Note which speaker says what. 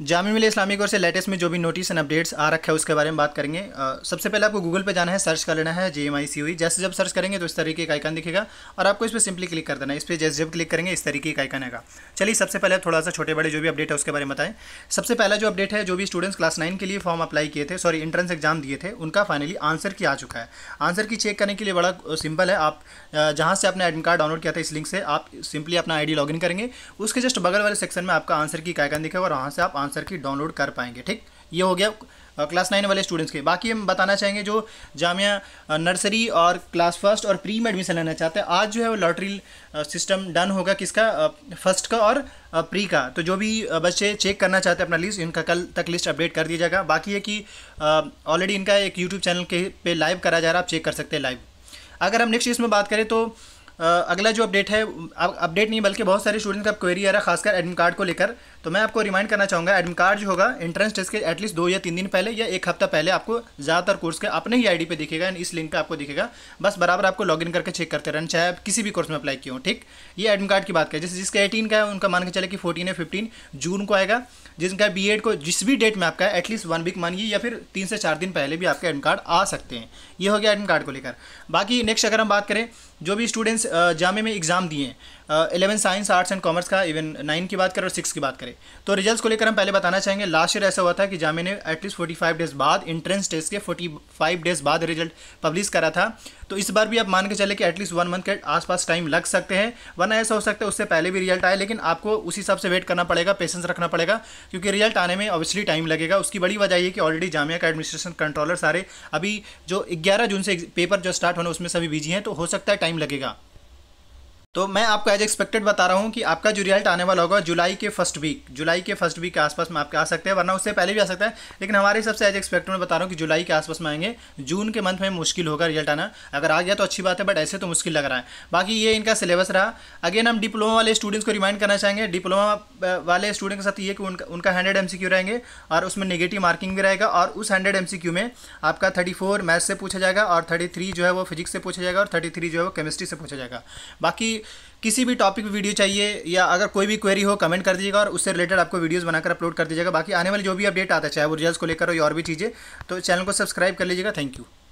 Speaker 1: जामी मिले इस्लामिक और से लेटेस्ट में जो भी नोटिस एंड अपडेट्स आ रखा है उसके बारे में बात करेंगे आ, सबसे पहले आपको गूगल पे जाना है सर्च कर लेना है जे एम आई सी हुई जैसे जब सर्च करेंगे तो इस तरीके का आइकन दिखेगा और आपको इस पर सिंपली क्लिक कर देना है इस पर जैसे जब क्लिक करेंगे इस तरीके का आइकन आएगा चलिए सबसे पहले थोड़ा सा छोटे बड़े जो भी अपडेट है उसके बारे में बताएं सबसे पहला जो अपडेट है जो भी स्टूडेंट्स क्लास नाइन के लिए फॉर्म अप्लाई किए थे सॉरी इंट्रेंस एग्जाम दिए थे उनका फाइनली आंसर की आ चुका है आंसर की चेक करने के लिए बड़ा सिंपल है आप जहाँ से आपने एडमिट कार्ड डाउनलोड किया था इस लिंक से आप सिंपली अपना आई डी करेंगे उसके जस्ट बगल वाले सेक्शन में आपका आंसर की आइकन दिखेगा और वहाँ से आप आंसर की डाउनलोड कर पाएंगे ठीक ये हो गया क्लास नाइन वाले स्टूडेंट्स के बाकी हम बताना चाहेंगे जो जामिया नर्सरी और क्लास फर्स्ट और प्री में एडमिशन लेना चाहते हैं आज जो है वो लॉटरी सिस्टम डन होगा किसका फर्स्ट का और प्री का तो जो भी बच्चे चेक करना चाहते हैं अपना लिस्ट इनका कल तक लिस्ट अपडेट कर दिया जाएगा बाकी है कि ऑलरेडी इनका एक यूट्यूब चैनल के पे लाइव करा जा रहा है आप चेक कर सकते हैं लाइव अगर हम नेक्स्ट इसमें बात करें तो अगला जो अपडेट है अपडेट नहीं बल्कि बहुत सारे स्टूडेंट का क्वेरी आ रहा है खासकर एडमिट कार्ड को लेकर तो मैं आपको रिमाइंड करना चाहूँगा एडमिट कार्ड जो होगा एंट्रेंस टेस्ट के एटलीस्ट दो या तीन दिन पहले या एक हफ्ता पहले आपको ज़्यादातर कोर्स के अपने ही आईडी पे दिखेगा एंड इस लिंक का आपको दिखेगा बस बराबर आपको लॉग करके चेक करते रहना चाहे आप किसी भी कोर्स में अप्लाई किए हो ठीक ये एडमिट कार्ड की बात करें जैसे जिसका एटीन का है उनका मान के चले कि फोर्टीन या फिफ्टीन जून को आएगा जिनका बी एड को जिस भी डेट में आपका है एटलीस्ट वन वीक मानिए या फिर तीन से चार दिन पहले भी आपका एडमिट कार्ड आ सकते हैं ये हो गया एडमिट कार्ड को लेकर बाकी नेक्स्ट अगर हम बात करें जो भी स्टूडेंट्स स्टूडेंट्स जामे में एग्ज़ाम दिए हैं eleven science arts and commerce का इवन नाइन की बात करें और सिक्स की बात करें तो रिजल्ट्स को लेकर हम पहले बताना चाहेंगे लास्ट ईयर ऐसा हुआ था कि जामे ने एटलीस्ट फोर्टी फाइव डेज़ बाद इंट्रेंस टेस्ट के फोर्टी फाइव डेज़ बाद रिजल्ट पब्लिश करा था तो इस बार भी आप मान के चले कि एटलीस्ट वन मंथ के आसपास टाइम लग सकते हैं वरना ऐसा हो सकता है उससे पहले भी रिजल्ट आए लेकिन आपको उसी हिसाब से वेट करना पड़ेगा पेशेंस रखना पड़ेगा क्योंकि रिजल्ट आने में ऑब्वियसली टाइम लगेगा उसकी बड़ी वजह यह कि ऑलरेडी जामिया का एडमिनिस्ट्रेशन कंट्रोलर सारे अभी जो ग्यारह जून से पेपर जो स्टार्ट होने उसमें सभी बिजी हैं तो हो सकता है टाइम लगेगा तो मैं आपको एज एक्सपेक्टेड बता रहा हूँ कि आपका जो रिजल्ट आने वाला होगा जुलाई के फर्स्ट वीक जुलाई के फर्स्ट वीक के आसपास में आपके आ सकते हैं वरना उससे पहले भी आ सकता है लेकिन हमारे हिसाब से एज एक्सपेक्टेड में बता रहा हूँ कि जुलाई के आसपास में आएंगे जून के मंथ में मुश्किल होगा रिजल्ट आना अगर आ गया तो अच्छी बात है बट ऐसे तो मुश्किल लग रहा है बाकी ये इनका सिलेबस रहा अगेन हम डिप्लोमा वाले स्टूडेंट्स को रिमाइंड करना चाहेंगे डिप्लोमा वाले स्टूडेंट के साथ ये कि उनका उनका हंड्रेड एम रहेंगे और उसमें निगेटिव मार्किंग भी रहेगा और उस हंड्रेड एम में आपका थर्टी मैथ्स से पूछा जाएगा और थर्टी जो है वो फिजिक्स से पूछा जाएगा और थर्टी जो है वो केमिस्ट्री से पूछा जाएगा बाकी किसी भी टॉपिक पर वीडियो चाहिए या अगर कोई भी क्वेरी हो कमेंट कर दीजिएगा और उससे रिलेटेड आपको वीडियोस बनाकर अपलोड कर दीजिएगा बाकी आने वाले जो भी अपडेट आता है चाहे वो रिजल्ट को लेकर हो या और भी चीज़ें तो चैनल को सब्सक्राइब कर लीजिएगा थैंक यू